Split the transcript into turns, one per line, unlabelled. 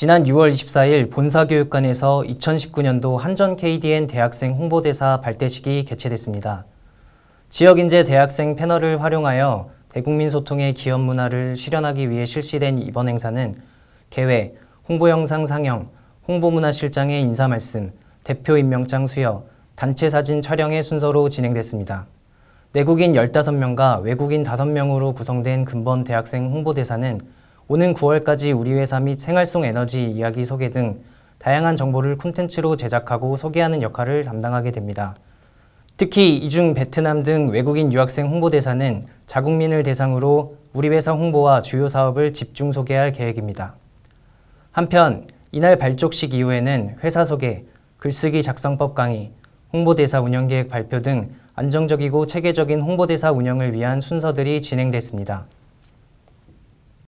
지난 6월 24일 본사교육관에서 2019년도 한전 KDN 대학생 홍보대사 발대식이 개최됐습니다. 지역인재 대학생 패널을 활용하여 대국민 소통의 기업 문화를 실현하기 위해 실시된 이번 행사는 개회, 홍보 영상 상영, 홍보문화실장의 인사 말씀, 대표 임명장 수여, 단체 사진 촬영의 순서로 진행됐습니다. 내국인 15명과 외국인 5명으로 구성된 근본 대학생 홍보대사는 오는 9월까지 우리 회사 및 생활속 에너지 이야기 소개 등 다양한 정보를 콘텐츠로 제작하고 소개하는 역할을 담당하게 됩니다. 특히 이중 베트남 등 외국인 유학생 홍보대사는 자국민을 대상으로 우리 회사 홍보와 주요 사업을 집중 소개할 계획입니다. 한편 이날 발족식 이후에는 회사 소개, 글쓰기 작성법 강의, 홍보대사 운영계획 발표 등 안정적이고 체계적인 홍보대사 운영을 위한 순서들이 진행됐습니다.